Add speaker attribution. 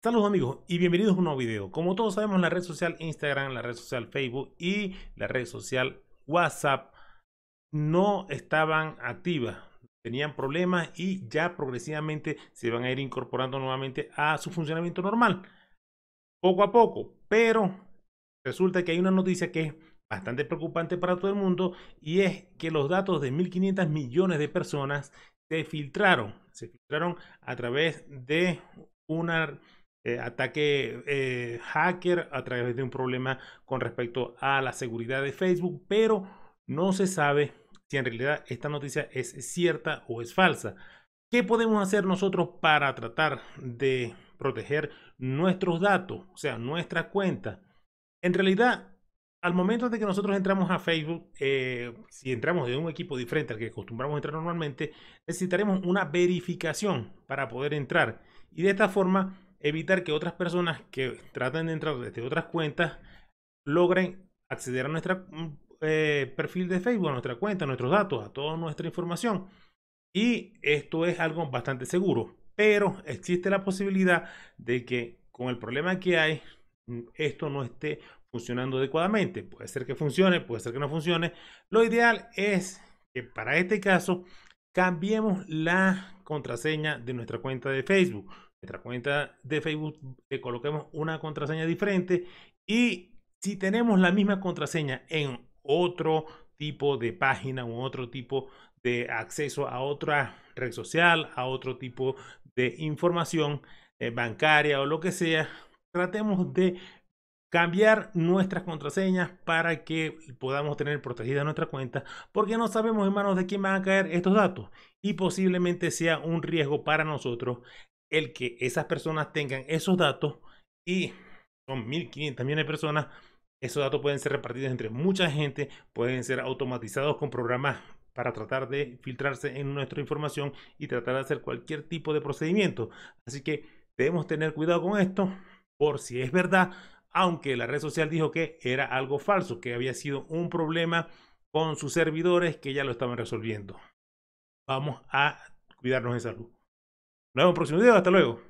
Speaker 1: Saludos amigos y bienvenidos a un nuevo video. Como todos sabemos, la red social Instagram, la red social Facebook y la red social WhatsApp no estaban activas. Tenían problemas y ya progresivamente se van a ir incorporando nuevamente a su funcionamiento normal. Poco a poco. Pero resulta que hay una noticia que es bastante preocupante para todo el mundo y es que los datos de 1.500 millones de personas se filtraron. Se filtraron a través de una eh, ataque eh, hacker a través de un problema con respecto a la seguridad de Facebook, pero no se sabe si en realidad esta noticia es cierta o es falsa. ¿Qué podemos hacer nosotros para tratar de proteger nuestros datos, o sea, nuestra cuenta? En realidad, al momento de que nosotros entramos a Facebook, eh, si entramos de un equipo diferente al que acostumbramos entrar normalmente, necesitaremos una verificación para poder entrar. Y de esta forma, evitar que otras personas que traten de entrar desde otras cuentas logren acceder a nuestro mm, eh, perfil de Facebook, a nuestra cuenta, a nuestros datos, a toda nuestra información. Y esto es algo bastante seguro, pero existe la posibilidad de que con el problema que hay, mm, esto no esté funcionando adecuadamente. Puede ser que funcione, puede ser que no funcione. Lo ideal es que para este caso cambiemos la contraseña de nuestra cuenta de Facebook nuestra cuenta de Facebook le coloquemos una contraseña diferente y si tenemos la misma contraseña en otro tipo de página u otro tipo de acceso a otra red social, a otro tipo de información eh, bancaria o lo que sea, tratemos de cambiar nuestras contraseñas para que podamos tener protegida nuestra cuenta, porque no sabemos en manos de quién van a caer estos datos y posiblemente sea un riesgo para nosotros el que esas personas tengan esos datos y son 1.500 millones de personas, esos datos pueden ser repartidos entre mucha gente, pueden ser automatizados con programas para tratar de filtrarse en nuestra información y tratar de hacer cualquier tipo de procedimiento. Así que debemos tener cuidado con esto por si es verdad, aunque la red social dijo que era algo falso, que había sido un problema con sus servidores que ya lo estaban resolviendo. Vamos a cuidarnos de salud. Nos vemos en un próximo video. Hasta luego.